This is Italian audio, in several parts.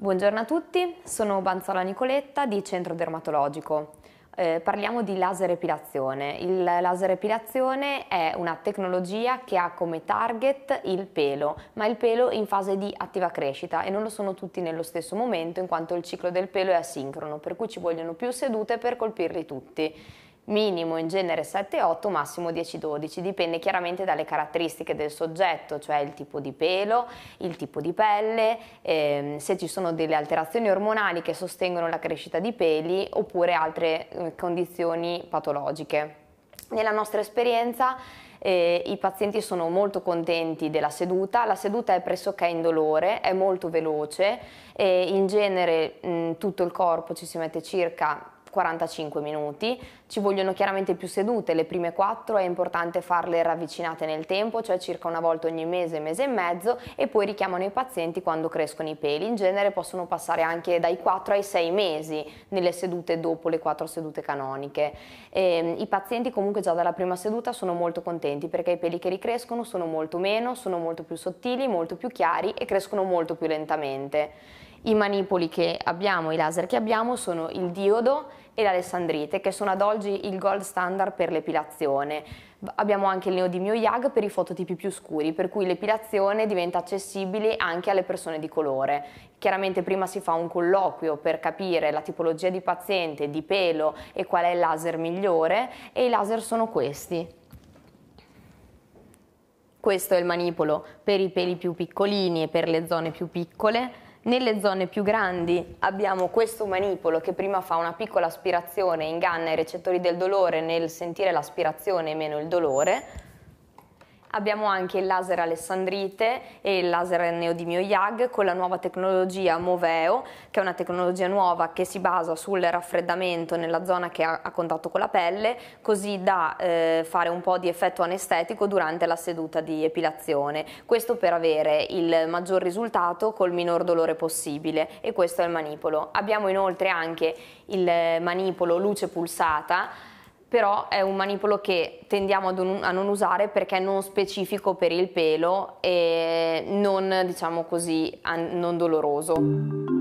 Buongiorno a tutti, sono Banzola Nicoletta di Centro Dermatologico. Eh, parliamo di laser epilazione. Il laser epilazione è una tecnologia che ha come target il pelo, ma il pelo in fase di attiva crescita e non lo sono tutti nello stesso momento in quanto il ciclo del pelo è asincrono, per cui ci vogliono più sedute per colpirli tutti minimo in genere 7-8, massimo 10-12, dipende chiaramente dalle caratteristiche del soggetto, cioè il tipo di pelo, il tipo di pelle, ehm, se ci sono delle alterazioni ormonali che sostengono la crescita di peli oppure altre eh, condizioni patologiche. Nella nostra esperienza eh, I pazienti sono molto contenti della seduta, la seduta è pressoché indolore, è molto veloce, in genere mh, mm, tutto il corpo ci si mette circa 45 minuti, ci vogliono chiaramente più sedute, le prime 4 è importante farle ravvicinate nel tempo, cioè circa una volta ogni mese, mese e mezzo e poi richiamano i pazienti quando crescono i peli, in genere possono passare anche dai 4 ai 6 mesi nelle sedute dopo le 4 sedute canoniche. E, ehm, I pazienti comunque già dalla prima seduta sono molto contenti perché i peli che ricrescono sono molto meno, sono molto più sottili, molto più chiari e crescono molto più lentamente. I manipoli che abbiamo, i laser che abbiamo sono il diodo e l'alessandrite che sono ad oggi il gold standard per l'epilazione. Abbiamo anche il neodimio YAG per i fototipi più scuri, per cui l'epilazione diventa accessibile anche alle persone di colore. Chiaramente prima si fa un colloquio per capire la tipologia di paziente, di pelo e qual è il laser migliore e i laser sono questi. Questo è il manipolo per i peli più piccolini e per le zone più piccole nelle zone più grandi abbiamo questo manipolo che prima fa una piccola aspirazione, inganna i recettori del dolore nel sentire l'aspirazione e meno il dolore, Abbiamo anche il laser Alessandrite e il laser neodimio YAG con la nuova tecnologia Moveo, che è una tecnologia nuova che si basa sul raffreddamento nella zona che ha a contatto con la pelle, così da eh, fare un po' di effetto anestetico durante la seduta di epilazione. Questo per avere il maggior risultato col minor dolore possibile e questo è il manipolo. Abbiamo inoltre anche il eh, manipolo luce pulsata però è un manipolo che tendiamo un, a non usare perché è non specifico per il pelo e non, diciamo così, non doloroso.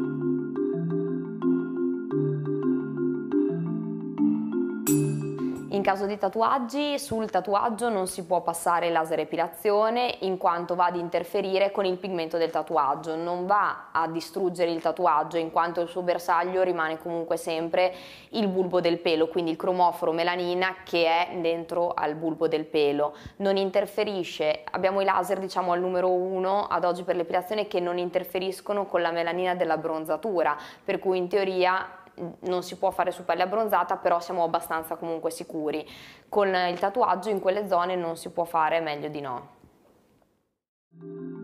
In caso di tatuaggi, sul tatuaggio non si può passare laser epilazione in quanto va ad interferire con il pigmento del tatuaggio, non va a distruggere il tatuaggio in quanto il suo bersaglio rimane comunque sempre il bulbo del pelo, quindi il cromoforo melanina che è dentro al bulbo del pelo. Non interferisce, abbiamo i laser diciamo al numero 1 ad oggi per l'epilazione che non interferiscono con la melanina della bronzatura, per cui in teoria non si può fare su pelle abbronzata, però siamo abbastanza comunque sicuri. Con il tatuaggio in quelle zone non si può fare, meglio di no.